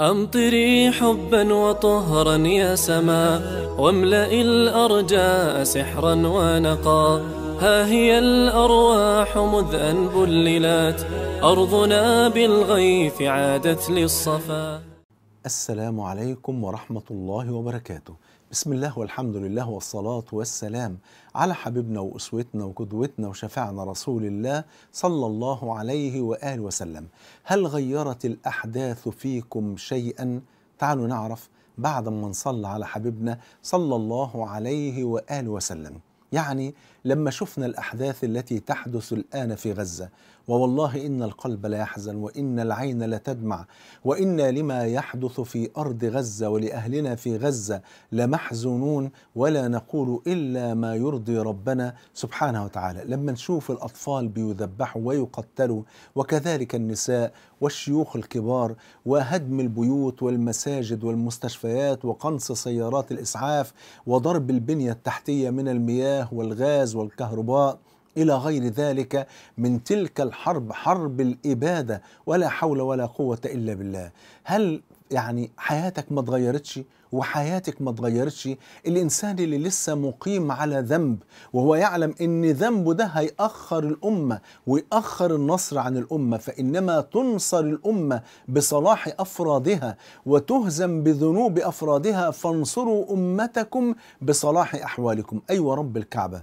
أمطري حبا وطهرا يا سما واملئي الأرجاء سحرا ونقا ها هي الأرواح مذ أن بللت أرضنا بالغيث عادت للصفا السلام عليكم ورحمة الله وبركاته بسم الله والحمد لله والصلاة والسلام على حبيبنا وأسوتنا وقدوتنا وشفعنا رسول الله صلى الله عليه وآله وسلم هل غيرت الأحداث فيكم شيئا؟ تعالوا نعرف بعد ما نصلى على حبيبنا صلى الله عليه وآله وسلم يعني لما شفنا الأحداث التي تحدث الآن في غزة ووالله إن القلب لا يحزن وإن العين لا تدمع وإن لما يحدث في أرض غزة ولأهلنا في غزة لمحزونون ولا نقول إلا ما يرضي ربنا سبحانه وتعالى لما نشوف الأطفال بيذبحوا ويقتلوا وكذلك النساء والشيوخ الكبار وهدم البيوت والمساجد والمستشفيات وقنص سيارات الإسعاف وضرب البنية التحتية من المياه والغاز والكهرباء إلى غير ذلك من تلك الحرب حرب الإبادة ولا حول ولا قوة إلا بالله هل يعني حياتك ما اتغيرتش وحياتك ما اتغيرتش الانسان اللي لسه مقيم على ذنب وهو يعلم ان ذنبه ده هيأخر الامه ويأخر النصر عن الامه فانما تنصر الامه بصلاح افرادها وتهزم بذنوب افرادها فانصروا امتكم بصلاح احوالكم ايوه رب الكعبه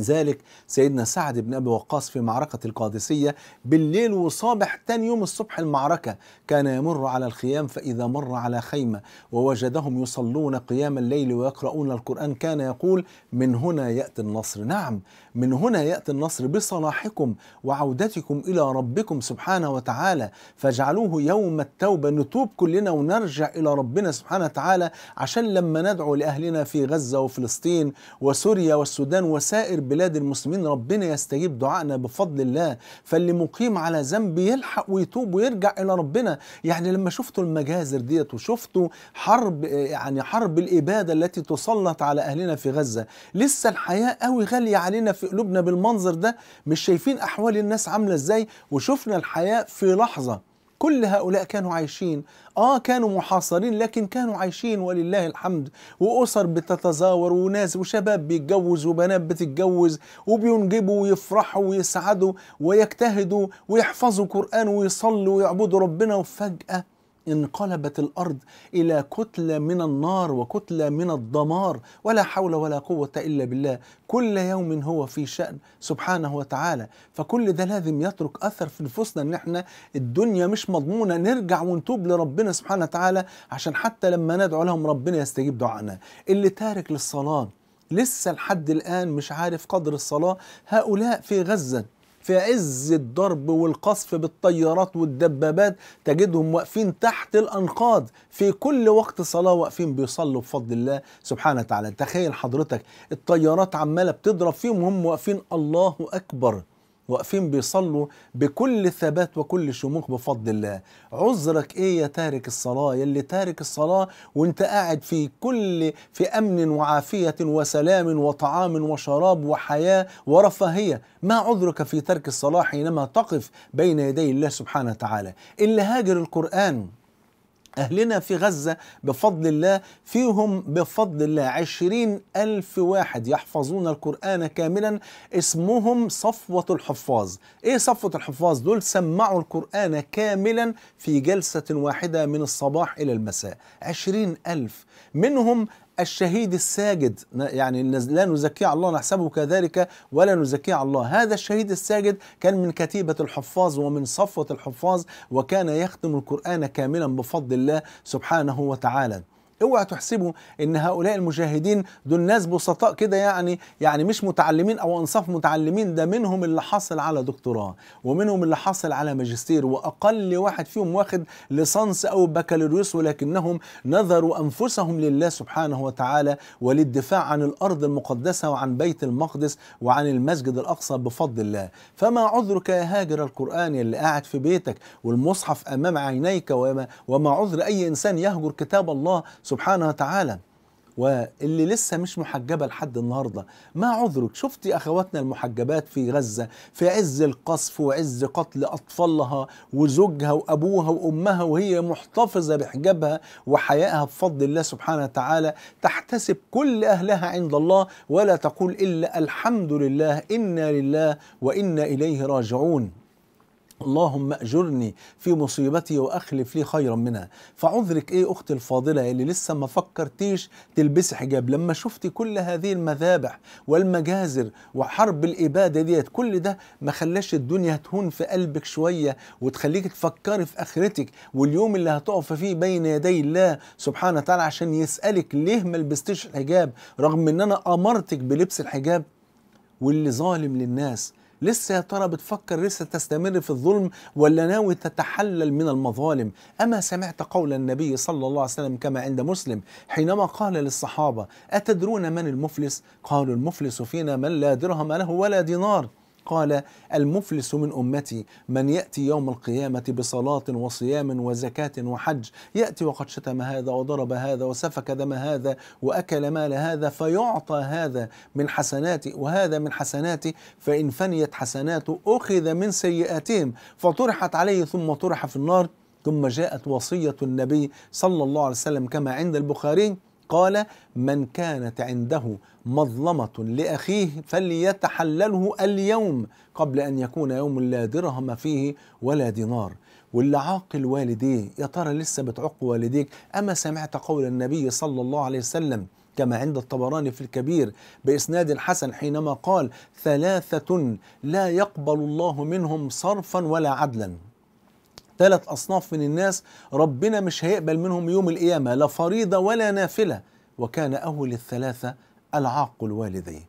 ذلك سيدنا سعد بن أبي وقاص في معركة القادسية بالليل وصابح تاني يوم الصبح المعركة كان يمر على الخيام فإذا مر على خيمة ووجدهم يصلون قيام الليل ويقرؤون القرآن كان يقول من هنا يأتي النصر نعم من هنا يأتي النصر بصلاحكم وعودتكم إلى ربكم سبحانه وتعالى فاجعلوه يوم التوبة نتوب كلنا ونرجع إلى ربنا سبحانه وتعالى عشان لما ندعو لأهلنا في غزة وفلسطين وسوريا والسودان وسائر بلاد المسلمين ربنا يستجيب دعائنا بفضل الله فاللي مقيم على ذنب يلحق ويتوب ويرجع إلى ربنا يعني لما شفتوا المجازر ديت وشفتوا حرب يعني حرب الإبادة التي تسلط على أهلنا في غزة لسه الحياة قوي غالية علينا في قلوبنا بالمنظر ده مش شايفين أحوال الناس عاملة إزاي وشفنا الحياة في لحظة كل هؤلاء كانوا عايشين آه كانوا محاصرين لكن كانوا عايشين ولله الحمد وأسر بتتزاور وناس وشباب بيتجوز وبنات بتتجوز وبينجبوا ويفرحوا ويسعدوا ويجتهدوا ويحفظوا قرآن ويصلوا ويعبدوا ربنا وفجأة انقلبت الارض الى كتله من النار وكتله من الدمار ولا حول ولا قوه الا بالله كل يوم هو في شان سبحانه وتعالى فكل ده لازم يترك اثر في نفوسنا ان احنا الدنيا مش مضمونه نرجع ونتوب لربنا سبحانه وتعالى عشان حتى لما ندعو لهم ربنا يستجيب دعائنا اللي تارك للصلاه لسه لحد الان مش عارف قدر الصلاه هؤلاء في غزه في عز الضرب والقصف بالطيارات والدبابات تجدهم واقفين تحت الأنقاض في كل وقت صلاة واقفين بيصلوا بفضل الله سبحانه وتعالى تخيل حضرتك الطيارات عمالة بتضرب فيهم وهم واقفين الله أكبر واقفين بيصلوا بكل ثبات وكل شموخ بفضل الله عذرك ايه يا تارك الصلاة يلي تارك الصلاة وانت قاعد في كل في امن وعافية وسلام وطعام وشراب وحياة ورفاهية ما عذرك في ترك الصلاة حينما تقف بين يدي الله سبحانه وتعالى اللي هاجر القرآن أهلنا في غزة بفضل الله فيهم بفضل الله عشرين ألف واحد يحفظون القرآن كاملا اسمهم صفوة الحفاظ إيه صفوة الحفاظ دول سمعوا القرآن كاملا في جلسة واحدة من الصباح إلى المساء عشرين ألف منهم الشهيد الساجد يعني لا نزكي على الله نحسبه كذلك ولا نزكي على الله هذا الشهيد الساجد كان من كتيبة الحفاظ ومن صفوة الحفاظ وكان يختم القرآن كاملا بفضل الله سبحانه وتعالى اوعى تحسبوا ان هؤلاء المجاهدين دول ناس بسطاء كده يعني يعني مش متعلمين او انصاف متعلمين ده منهم اللي حاصل على دكتوراه ومنهم اللي حاصل على ماجستير واقل واحد فيهم واخد ليسانس او بكالوريوس ولكنهم نذروا انفسهم لله سبحانه وتعالى وللدفاع عن الارض المقدسه وعن بيت المقدس وعن المسجد الاقصى بفضل الله فما عذرك يا هاجر القران اللي قاعد في بيتك والمصحف امام عينيك وما, وما عذر اي انسان يهجر كتاب الله سبحانه وتعالى واللي لسه مش محجبة لحد النهاردة ما عذرك شفتي أخواتنا المحجبات في غزة في عز القصف وعز قتل أطفالها وزوجها وأبوها وأمها وهي محتفظة بحجابها وحيائها بفضل الله سبحانه وتعالى تحتسب كل أهلها عند الله ولا تقول إلا الحمد لله إنا لله وإنا إليه راجعون اللهم اجرني في مصيبتي واخلف لي خيرا منها فعذرك ايه اختي الفاضله اللي لسه ما فكرتيش تلبسي حجاب لما شفتي كل هذه المذابح والمجازر وحرب الاباده ديت كل ده ما خلاش الدنيا تهون في قلبك شويه وتخليك تفكري في اخرتك واليوم اللي هتقف فيه بين يدي الله سبحانه وتعالى عشان يسالك ليه ما لبستيش الحجاب رغم ان انا امرتك بلبس الحجاب واللي ظالم للناس لسه يا ترى بتفكر لسه تستمر في الظلم ولا ناوي تتحلل من المظالم أما سمعت قول النبي صلى الله عليه وسلم كما عند مسلم حينما قال للصحابة أتدرون من المفلس قالوا المفلس فينا من لا درهم له ولا دينار قال المفلس من أمتي من يأتي يوم القيامة بصلاة وصيام وزكاة وحج يأتي وقد شتم هذا وضرب هذا وسفك دم هذا وأكل مال هذا فيعطى هذا من حسناتي وهذا من حسناتي فإن فنيت حسناته أخذ من سيئاتهم فطرحت عليه ثم طرح في النار ثم جاءت وصية النبي صلى الله عليه وسلم كما عند البخاري قال من كانت عنده مظلمة لأخيه فليتحلله اليوم قبل أن يكون يوم لا درهم فيه ولا دينار واللي عاقل والديه يا ترى لسه بتعق والديك أما سمعت قول النبي صلى الله عليه وسلم كما عند الطبراني في الكبير بإسناد الحسن حينما قال ثلاثة لا يقبل الله منهم صرفا ولا عدلا ثلاث أصناف من الناس ربنا مش هيقبل منهم يوم القيامة لا فريضة ولا نافلة وكان أول الثلاثة العاق الوالديه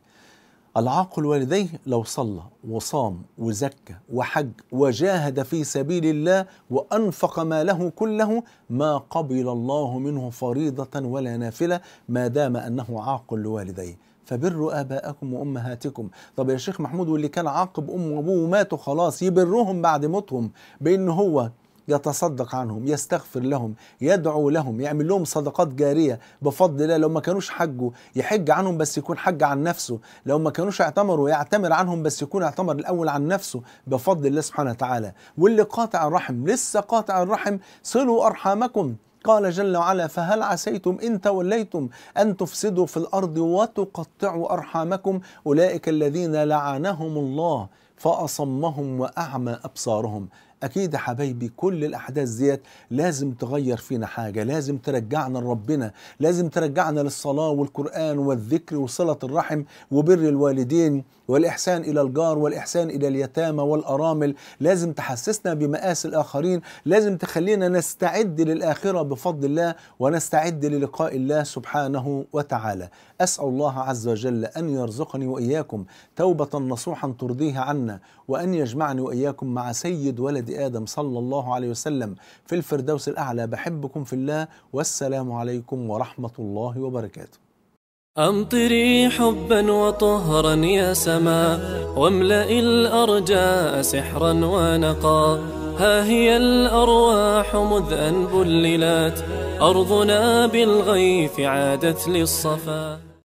العاق الوالديه لو صلى وصام وزكى وحج وجاهد في سبيل الله وانفق ماله كله ما قبل الله منه فريضه ولا نافله ما دام انه عاق لوالديه فبروا اباءكم وامهاتكم طب يا شيخ محمود واللي كان عاقب امه وابوه وماتوا خلاص يبرهم بعد موتهم بان هو يتصدق عنهم يستغفر لهم يدعو لهم يعمل لهم صدقات جاريه بفضل الله لو ما كانوش حجوا يحج عنهم بس يكون حج عن نفسه لو ما كانوش اعتمروا يعتمر عنهم بس يكون اعتمر الاول عن نفسه بفضل الله سبحانه وتعالى واللي قاطع الرحم لسه قاطع الرحم صلوا ارحامكم قال جل وعلا فهل عسيتم إن توليتم أن تفسدوا في الأرض وتقطعوا أرحامكم أولئك الذين لعنهم الله فأصمهم وأعمى أبصارهم اكيد يا حبايبي كل الاحداث ديت لازم تغير فينا حاجه لازم ترجعنا لربنا لازم ترجعنا للصلاه والقران والذكر وصله الرحم وبر الوالدين والاحسان الى الجار والاحسان الى اليتامى والارامل لازم تحسسنا بمآسي الاخرين لازم تخلينا نستعد للاخره بفضل الله ونستعد للقاء الله سبحانه وتعالى اسال الله عز وجل ان يرزقني واياكم توبه نصوحا ترضيها عنا وان يجمعني واياكم مع سيد ولد ولد آدم صلى الله عليه وسلم في الفردوس الأعلى بحبكم في الله والسلام عليكم ورحمة الله وبركاته أمطري حبا وطهرا يا سما واملئي الأرجاء سحرا ونقا ها هي الأرواح مذ أن بللت أرضنا بالغيث عادت للصفا